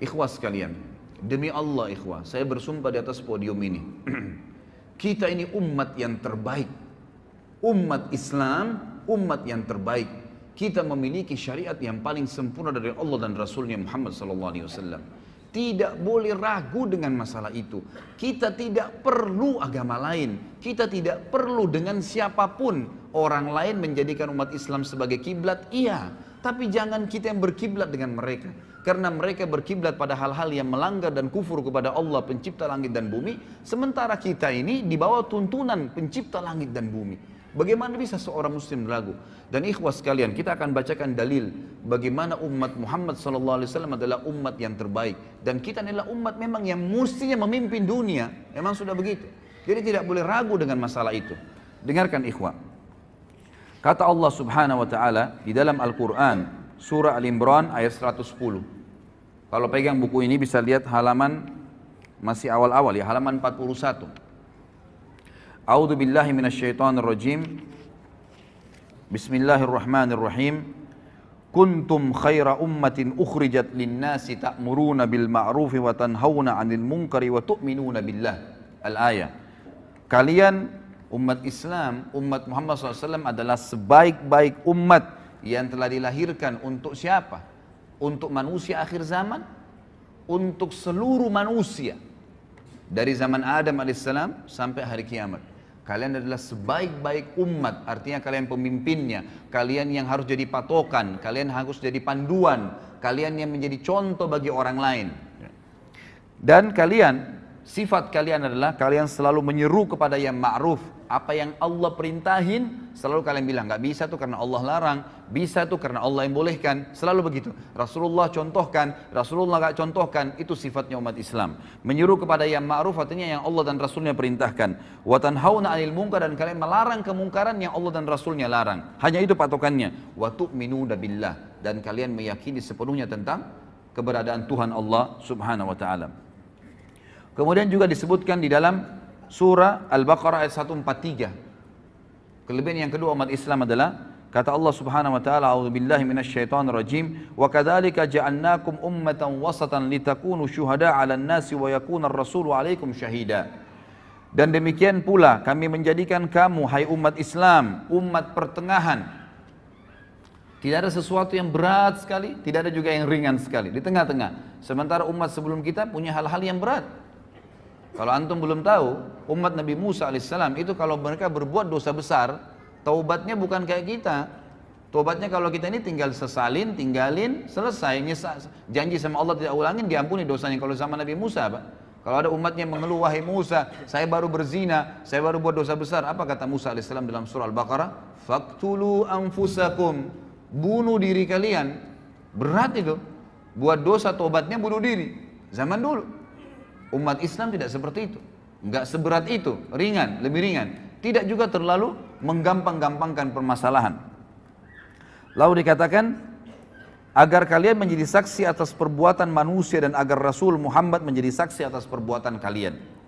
Ikhwas sekalian, demi Allah ikhwah, saya bersumpah di atas podium ini. kita ini umat yang terbaik. Umat Islam, umat yang terbaik. Kita memiliki syariat yang paling sempurna dari Allah dan Rasulnya Muhammad SAW. Tidak boleh ragu dengan masalah itu. Kita tidak perlu agama lain. Kita tidak perlu dengan siapapun orang lain menjadikan umat Islam sebagai kiblat. Iya, tapi jangan kita yang berkiblat dengan mereka karena mereka berkiblat pada hal-hal yang melanggar dan kufur kepada Allah pencipta langit dan bumi sementara kita ini di bawah tuntunan pencipta langit dan bumi bagaimana bisa seorang muslim ragu dan ikhwas sekalian kita akan bacakan dalil bagaimana umat Muhammad Alaihi Wasallam adalah umat yang terbaik dan kita adalah umat memang yang mestinya memimpin dunia memang sudah begitu jadi tidak boleh ragu dengan masalah itu dengarkan ikhwah. kata Allah Subhanahu wa taala di dalam Al-Qur'an surah Al-Imran ayat 110. Kalau pegang buku ini bisa lihat halaman masih awal-awal ya, halaman 41. A'udzu billahi minasyaitonir rajim. Bismillahirrahmanirrahim. Kuntum khaira ummatin ukhrijat lin-nasi ta'muruna bil ma'rufi wa tanhauna 'anil munkari wa tu'minuna billah. Al-ayah. Kalian umat Islam, umat Muhammad SAW adalah sebaik-baik umat yang telah dilahirkan untuk siapa? Untuk manusia akhir zaman? Untuk seluruh manusia. Dari zaman Adam alaihissalam sampai hari kiamat. Kalian adalah sebaik-baik umat, artinya kalian pemimpinnya, kalian yang harus jadi patokan, kalian harus jadi panduan, kalian yang menjadi contoh bagi orang lain. Dan kalian Sifat kalian adalah kalian selalu menyeru kepada yang ma'ruf. Apa yang Allah perintahin, selalu kalian bilang, nggak bisa tuh karena Allah larang, bisa tuh karena Allah yang bolehkan. Selalu begitu. Rasulullah contohkan, Rasulullah nggak contohkan, itu sifatnya umat Islam. Menyeru kepada yang ma'ruf artinya yang Allah dan Rasulnya perintahkan. Watanhauna anil mungkar dan kalian melarang kemungkaran yang Allah dan Rasulnya larang. Hanya itu patokannya. Watu'minu billah. Dan kalian meyakini sepenuhnya tentang keberadaan Tuhan Allah subhanahu wa ta'ala. Kemudian juga disebutkan di dalam surah Al-Baqarah ayat 143. Kelebihan yang kedua umat Islam adalah Kata Allah Subhanahu wa taala, "A'udzu billahi minasyaitonir rajim. Wa kadzalika ja'alnakum ummatan wasatan litakunu syuhada'a 'alan nasi wa yakuna ar-rasulu 'alaikum syahida." Dan demikian pula kami menjadikan kamu hai umat Islam, umat pertengahan. Tidak ada sesuatu yang berat sekali, tidak ada juga yang ringan sekali, di tengah-tengah. Sementara umat sebelum kita punya hal-hal yang berat. Kalau antum belum tahu, umat Nabi Musa alaihissalam itu kalau mereka berbuat dosa besar, taubatnya bukan kayak kita. Taubatnya kalau kita ini tinggal sesalin, tinggalin, selesai. Janji sama Allah tidak ulangin, diampuni dosanya. Kalau sama Nabi Musa, Pak. Kalau ada umatnya mengeluh, wahai Musa, saya baru berzina, saya baru buat dosa besar. Apa kata Musa alaihissalam dalam surah Al-Baqarah? Faktulu anfusakum. Bunuh diri kalian. Berat itu. Buat dosa taubatnya bunuh diri. Zaman dulu. Umat Islam tidak seperti itu. Enggak seberat itu, ringan, lebih ringan. Tidak juga terlalu menggampang-gampangkan permasalahan. Lalu dikatakan, agar kalian menjadi saksi atas perbuatan manusia dan agar Rasul Muhammad menjadi saksi atas perbuatan kalian.